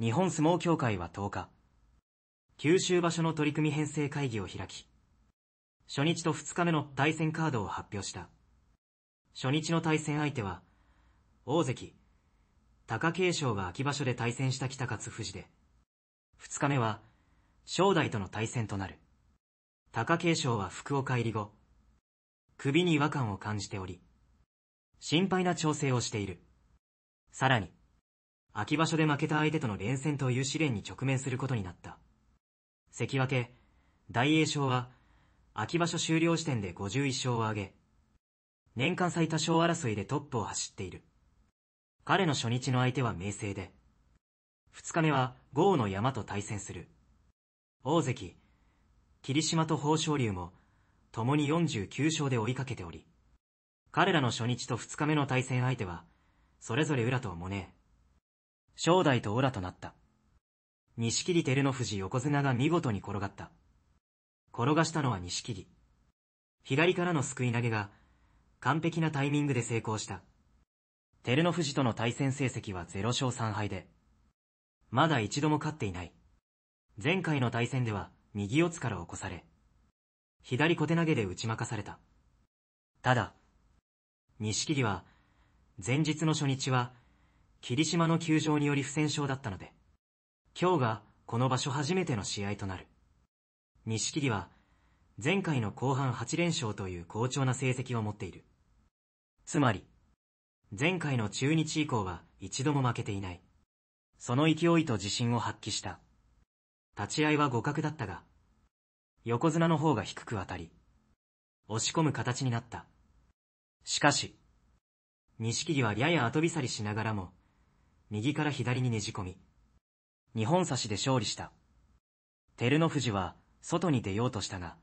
日本相撲協会は10日、九州場所の取り組み編成会議を開き、初日と2日目の対戦カードを発表した。初日の対戦相手は、大関、貴景勝が秋場所で対戦した北勝富士で、2日目は、正代との対戦となる。貴景勝は福岡入り後、首に違和感を感じており、心配な調整をしている。さらに、秋場所で負けた相手との連戦という試練に直面することになった。関脇、大栄翔は、秋場所終了時点で51勝を挙げ、年間最多勝争いでトップを走っている。彼の初日の相手は明星で、2日目は豪の山と対戦する。大関、霧島と豊昇龍も、共に49勝で追いかけており、彼らの初日と2日目の対戦相手は、それぞれ浦とモネ、正代とオラとなった。錦木照ノ富士横綱が見事に転がった。転がしたのは錦木。左からのすくい投げが、完璧なタイミングで成功した。照ノ富士との対戦成績は0勝3敗で、まだ一度も勝っていない。前回の対戦では、右四つから起こされ、左小手投げで打ち負かされた。ただ、錦木は、前日の初日は、霧島の球場により不戦勝だったので、今日がこの場所初めての試合となる。西霧は、前回の後半8連勝という好調な成績を持っている。つまり、前回の中日以降は一度も負けていない。その勢いと自信を発揮した。立ち合いは互角だったが、横綱の方が低く当たり、押し込む形になった。しかし、西霧はやや後飛さりしながらも、右から左にねじ込み、二本差しで勝利した。照ノ富士は、外に出ようとしたが、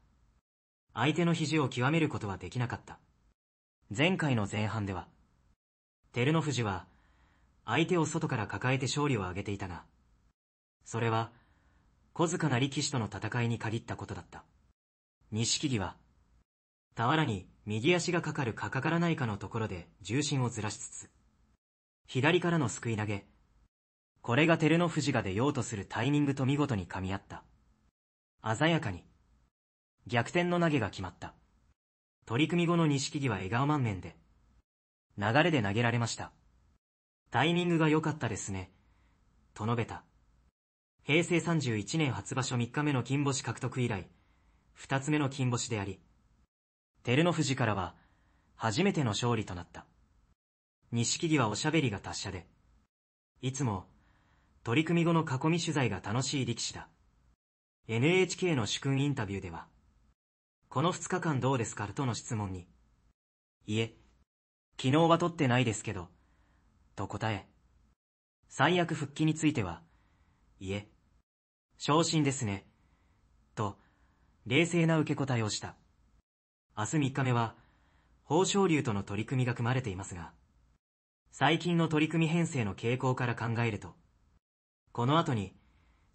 相手の肘を極めることはできなかった。前回の前半では、照ノ富士は、相手を外から抱えて勝利を挙げていたが、それは、小塚な力士との戦いに限ったことだった。錦木は、俵に右足がかかるかかからないかのところで重心をずらしつつ、左からのすくい投げ。これが照ノ富士が出ようとするタイミングと見事に噛み合った。鮮やかに。逆転の投げが決まった。取り組み後の錦木は笑顔満面で。流れで投げられました。タイミングが良かったですね。と述べた。平成31年初場所3日目の金星獲得以来、2つ目の金星であり、照ノ富士からは、初めての勝利となった。錦木はおしゃべりが達者で、いつも、取り組み後の囲み取材が楽しい力士だ。NHK の主君インタビューでは、この二日間どうですかとの質問に、いえ、昨日は取ってないですけど、と答え、最悪復帰については、いえ、昇進ですね、と、冷静な受け答えをした。明日三日目は、豊昇龍との取り組みが組まれていますが、最近の取り組み編成の傾向から考えると、この後に、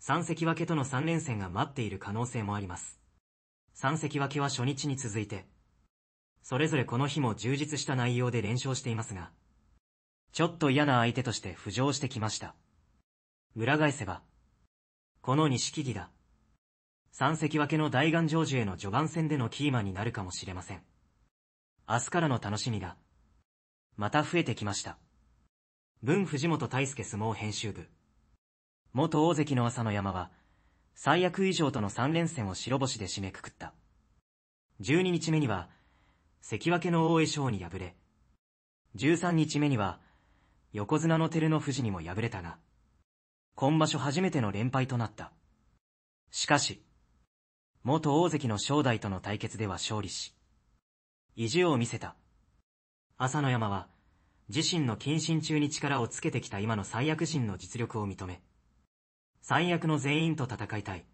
三席分けとの3連戦が待っている可能性もあります。三席分けは初日に続いて、それぞれこの日も充実した内容で連勝していますが、ちょっと嫌な相手として浮上してきました。裏返せば、この錦木が、三席分けの大岩成就への序盤戦でのキーマンになるかもしれません。明日からの楽しみが、また増えてきました。文藤本大輔相撲編集部。元大関の朝の山は、最悪以上との3連戦を白星で締めくくった。12日目には、関脇の大江翔に敗れ、13日目には、横綱の照ノ富士にも敗れたが、今場所初めての連敗となった。しかし、元大関の正代との対決では勝利し、意地を見せた。朝の山は、自身の謹慎中に力をつけてきた今の最悪人の実力を認め、最悪の全員と戦いたい。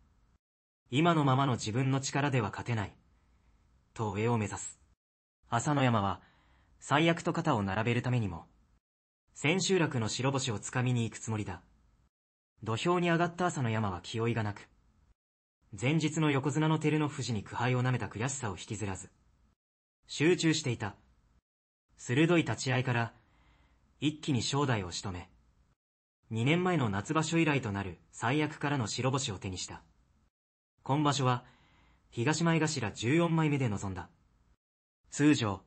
今のままの自分の力では勝てない。と上を目指す。朝の山は、最悪と肩を並べるためにも、千秋楽の白星をつかみに行くつもりだ。土俵に上がった朝の山は気負いがなく、前日の横綱の照ノ富士に苦杯を舐めた悔しさを引きずらず、集中していた。鋭い立ち合いから、一気に正代を仕留め、2年前の夏場所以来となる最悪からの白星を手にした。今場所は、東前頭14枚目で臨んだ。通常、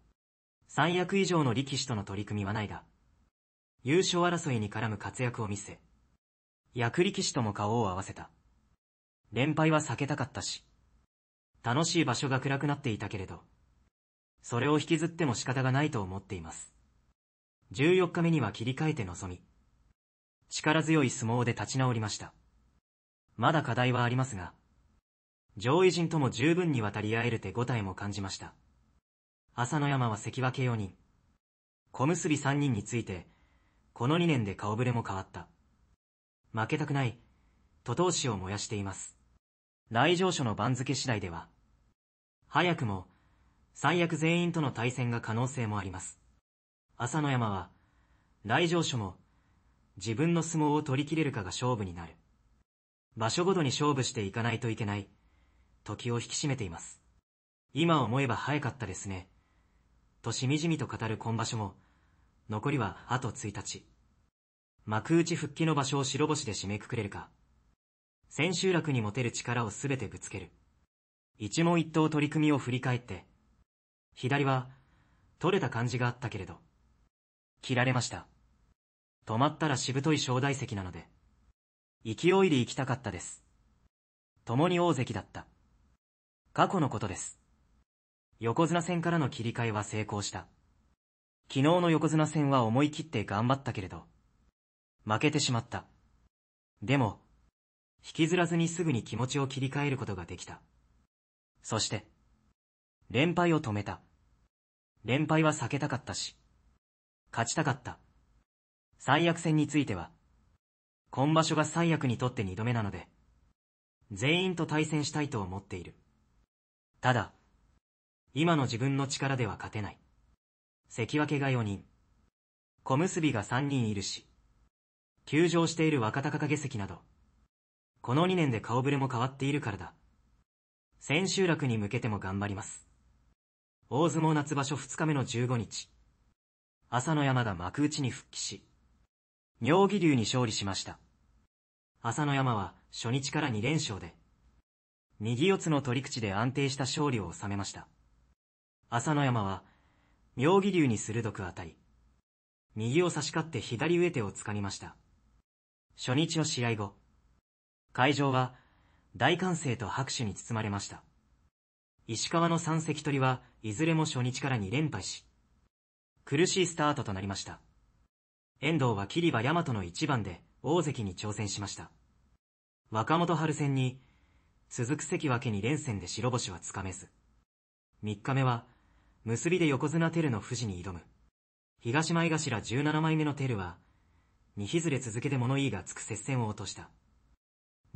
三役以上の力士との取り組みはないが、優勝争いに絡む活躍を見せ、役力士とも顔を合わせた。連敗は避けたかったし、楽しい場所が暗くなっていたけれど、それを引きずっても仕方がないと思っています。14日目には切り替えて臨み、力強い相撲で立ち直りました。まだ課題はありますが、上位陣とも十分に渡り合える手応えも感じました。朝の山は関脇4人、小結3人について、この2年で顔ぶれも変わった。負けたくない、徒党志を燃やしています。来場所の番付次第では、早くも、最悪全員との対戦が可能性もあります。朝乃山は、来場所も、自分の相撲を取り切れるかが勝負になる。場所ごとに勝負していかないといけない、時を引き締めています。今思えば早かったですね。としみじみと語る今場所も、残りはあと1日。幕内復帰の場所を白星で締めくくれるか。千秋楽に持てる力をすべてぶつける。一問一答取り組みを振り返って、左は、取れた感じがあったけれど、切られました。止まったらしぶとい正代席なので、勢いで行きたかったです。共に大関だった。過去のことです。横綱戦からの切り替えは成功した。昨日の横綱戦は思い切って頑張ったけれど、負けてしまった。でも、引きずらずにすぐに気持ちを切り替えることができた。そして、連敗を止めた。連敗は避けたかったし、勝ちたかった。最悪戦については、今場所が最悪にとって二度目なので、全員と対戦したいと思っている。ただ、今の自分の力では勝てない。関脇が4人、小結が3人いるし、休場している若隆景関など、この2年で顔ぶれも変わっているからだ。千秋楽に向けても頑張ります。大相撲夏場所2日目の15日、朝乃山が幕内に復帰し、妙義龍に勝利しました。朝乃山は初日から2連勝で、右四つの取り口で安定した勝利を収めました。朝乃山は、妙義龍に鋭く当たり、右を差し勝って左上手を掴みました。初日の試合後、会場は大歓声と拍手に包まれました。石川の三関取は、いずれも初日から2連敗し、苦しいスタートとなりました。遠藤は霧馬山との一番で、大関に挑戦しました。若元春戦に、続く関脇に連戦で白星はつかめず。3日目は、結びで横綱テルの富士に挑む。東前頭17枚目のテルは、二ひずれ続けて物言いがつく接戦を落とした。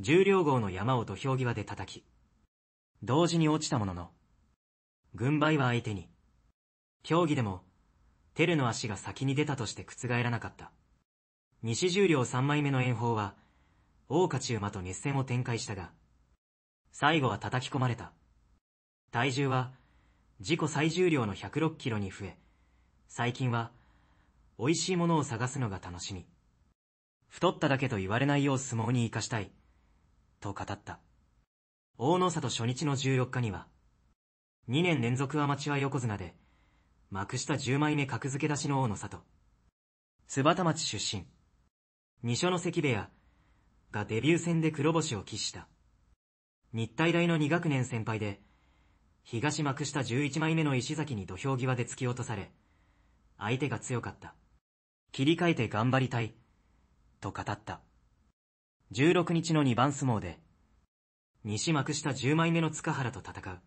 重量号の山を土俵際で叩き、同時に落ちたものの、軍配は相手に、競技でも、テルの足が先に出たとして覆らなかった。西十両3枚目の炎鵬は、大勝ち馬と熱戦を展開したが、最後は叩き込まれた。体重は、自己最重量の106キロに増え、最近は、美味しいものを探すのが楽しみ。太っただけと言われないよう相撲に活かしたい、と語った。大野里初日の14日には、2年連続アマチュア横綱で、幕下10枚目格付け出しの大野里。津端町出身。二所の関部屋がデビュー戦で黒星を喫した。日体大の2学年先輩で、東幕下11枚目の石崎に土俵際で突き落とされ、相手が強かった。切り替えて頑張りたい、と語った。16日の2番相撲で、西幕下10枚目の塚原と戦う。